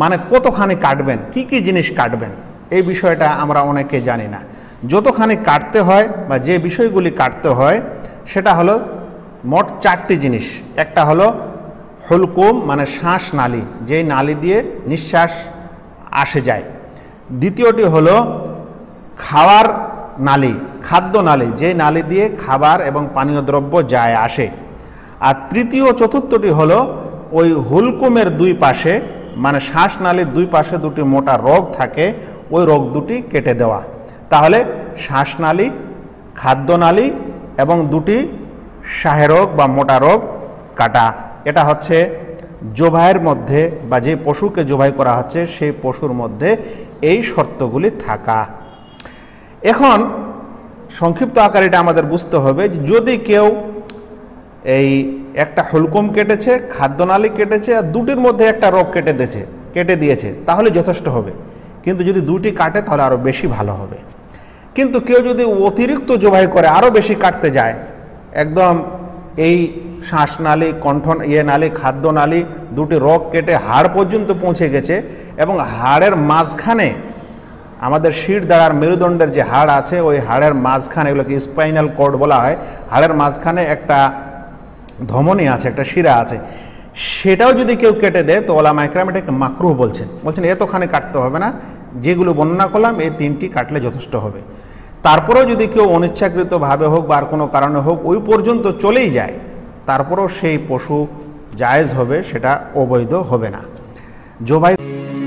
মানে কতখানি কাটবেন কি কি জিনিস কাটবেন এই বিষয়টা আমরা অনেকে জানি না যতখানি কাটতে হয় বা যে বিষয়গুলি কাটতে হয় সেটা হলো মোট চারটি জিনিস একটা হলো হুলকুম মানে শ্বাস নালী যেই নালী দিয়ে নিঃশ্বাস আসে যায় দ্বিতীয়টি হলো খাওয়ার নালী খাদ্য নালী যে নালী দিয়ে খাবার এবং পানীয় দ্রব্য যায় আসে আর তৃতীয় চতুর্থটি হলো ওই হুলকুমের দুই পাশে মানে শ্বাসনালীর দুই পাশে দুটি মোটা রোগ থাকে ওই রোগ দুটি কেটে দেওয়া তাহলে শ্বাসনালী খাদ্যনালী এবং দুটি রোগ বা মোটা রোগ কাটা এটা হচ্ছে জোভাইয়ের মধ্যে বা যে পশুকে জোভাই করা হচ্ছে সেই পশুর মধ্যে এই শর্তগুলি থাকা এখন সংক্ষিপ্ত আকারে এটা আমাদের বুঝতে হবে যদি কেউ এই একটা হুলকুম কেটেছে খাদ্যনালী কেটেছে আর দুটির মধ্যে একটা রোগ কেটে দিয়েছে কেটে দিয়েছে তাহলে যথেষ্ট হবে কিন্তু যদি দুটি কাটে তাহলে আরও বেশি ভালো হবে কিন্তু কেউ যদি অতিরিক্ত জবাই করে আরও বেশি কাটতে যায় একদম এই শ্বাসনালী কণ্ঠ ইয়ে নালী খাদ্যনালী দুটি রোগ কেটে হাড় পর্যন্ত পৌঁছে গেছে এবং হাড়ের মাঝখানে আমাদের শির দ্বারার মেরুদণ্ডের যে হাড় আছে ওই হাড়ের মাঝখানে এগুলোকে স্পাইনাল কোড বলা হয় হাড়ের মাঝখানে একটা ধমনী আছে একটা শিরা আছে সেটাও যদি কেউ কেটে দেয় তো ওলা একরাম এটাকে মাকরুহ বলছেন বলছেন এতখানে কাটতে হবে না যেগুলো বর্ণনা করলাম এই তিনটি কাটলে যথেষ্ট হবে তারপরেও যদি কেউ অনিচ্ছাকৃতভাবে হোক বা আর কোনো কারণে হোক ওই পর্যন্ত চলেই যায় তারপরেও সেই পশু জায়েজ হবে সেটা অবৈধ হবে না জবাই